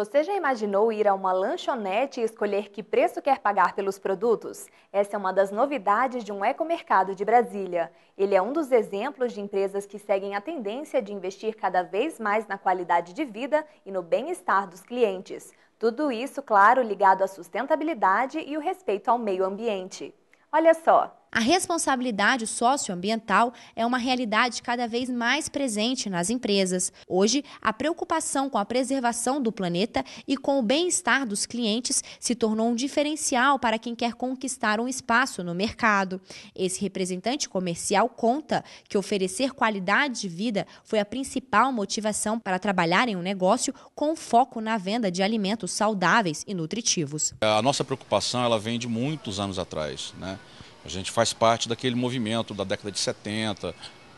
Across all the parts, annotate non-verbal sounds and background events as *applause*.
Você já imaginou ir a uma lanchonete e escolher que preço quer pagar pelos produtos? Essa é uma das novidades de um ecomercado de Brasília. Ele é um dos exemplos de empresas que seguem a tendência de investir cada vez mais na qualidade de vida e no bem-estar dos clientes. Tudo isso, claro, ligado à sustentabilidade e o respeito ao meio ambiente. Olha só, a responsabilidade socioambiental é uma realidade cada vez mais presente nas empresas. Hoje, a preocupação com a preservação do planeta e com o bem-estar dos clientes se tornou um diferencial para quem quer conquistar um espaço no mercado. Esse representante comercial conta que oferecer qualidade de vida foi a principal motivação para trabalhar em um negócio com foco na venda de alimentos saudáveis e nutritivos. A nossa preocupação ela vem de muitos anos atrás, né? A gente faz parte daquele movimento da década de 70,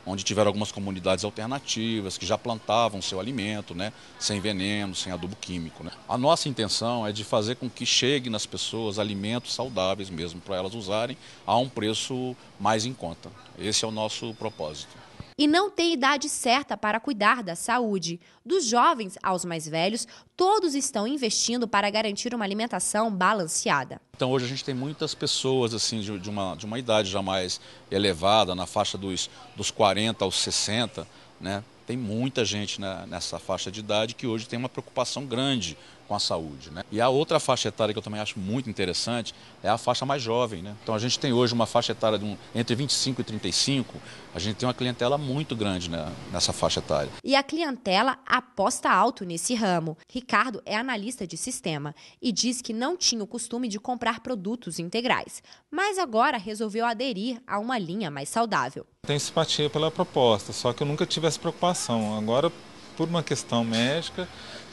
onde tiveram algumas comunidades alternativas que já plantavam seu alimento, né, sem veneno, sem adubo químico. Né. A nossa intenção é de fazer com que chegue nas pessoas alimentos saudáveis mesmo para elas usarem a um preço mais em conta. Esse é o nosso propósito. E não tem idade certa para cuidar da saúde. Dos jovens aos mais velhos, todos estão investindo para garantir uma alimentação balanceada. Então hoje a gente tem muitas pessoas assim de, de uma, de uma idade já mais elevada, na faixa dos, dos 40 aos 60, né? Tem muita gente na, nessa faixa de idade que hoje tem uma preocupação grande com a saúde. Né? E a outra faixa etária que eu também acho muito interessante é a faixa mais jovem. Né? Então a gente tem hoje uma faixa etária um, entre 25 e 35, a gente tem uma clientela muito grande né, nessa faixa etária. E a clientela aposta alto nesse ramo. Ricardo é analista de sistema e diz que não tinha o costume de comprar produtos integrais, mas agora resolveu aderir a uma linha mais saudável. Tenho simpatia pela proposta, só que eu nunca tive essa preocupação. Agora, por uma questão médica,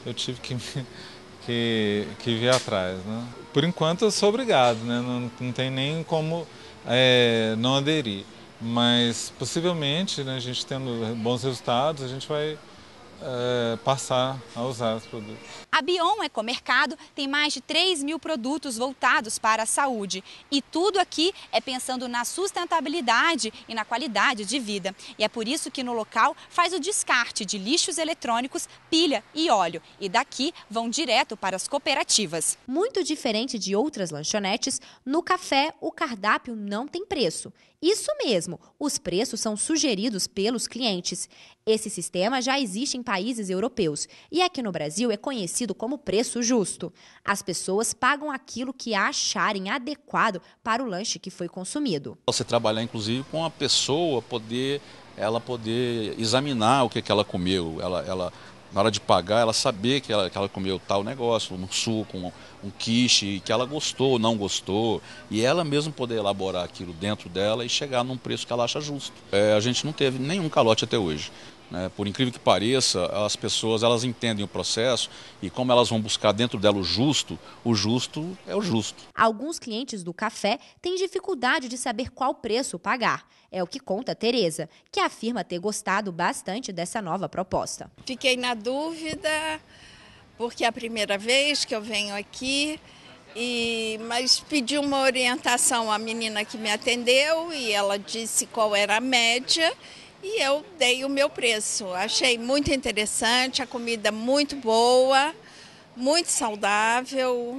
eu tive que, *laughs* que, que vir atrás. Né? Por enquanto, eu sou obrigado, né? não, não tem nem como é, não aderir. Mas, possivelmente, né, a gente tendo bons resultados, a gente vai é, passar a usar os produtos. A Bion Ecomercado tem mais de 3 mil produtos voltados para a saúde. E tudo aqui é pensando na sustentabilidade e na qualidade de vida. E é por isso que no local faz o descarte de lixos eletrônicos, pilha e óleo. E daqui vão direto para as cooperativas. Muito diferente de outras lanchonetes, no café o cardápio não tem preço. Isso mesmo, os preços são sugeridos pelos clientes. Esse sistema já existe em países europeus e aqui no Brasil é conhecido como preço justo. As pessoas pagam aquilo que acharem adequado para o lanche que foi consumido. Você trabalhar, inclusive, com a pessoa poder ela poder examinar o que, é que ela comeu, ela, ela na hora de pagar, ela saber que ela, que ela comeu tal negócio, um suco, um, um quiche, que ela gostou, não gostou, e ela mesma poder elaborar aquilo dentro dela e chegar num preço que ela acha justo. É, a gente não teve nenhum calote até hoje. Né? Por incrível que pareça, as pessoas elas entendem o processo e como elas vão buscar dentro dela o justo, o justo é o justo. Alguns clientes do café têm dificuldade de saber qual preço pagar. É o que conta Tereza, que afirma ter gostado bastante dessa nova proposta. Fiquei na dúvida porque é a primeira vez que eu venho aqui. E, mas pedi uma orientação à menina que me atendeu e ela disse qual era a média e eu dei o meu preço. Achei muito interessante, a comida muito boa, muito saudável.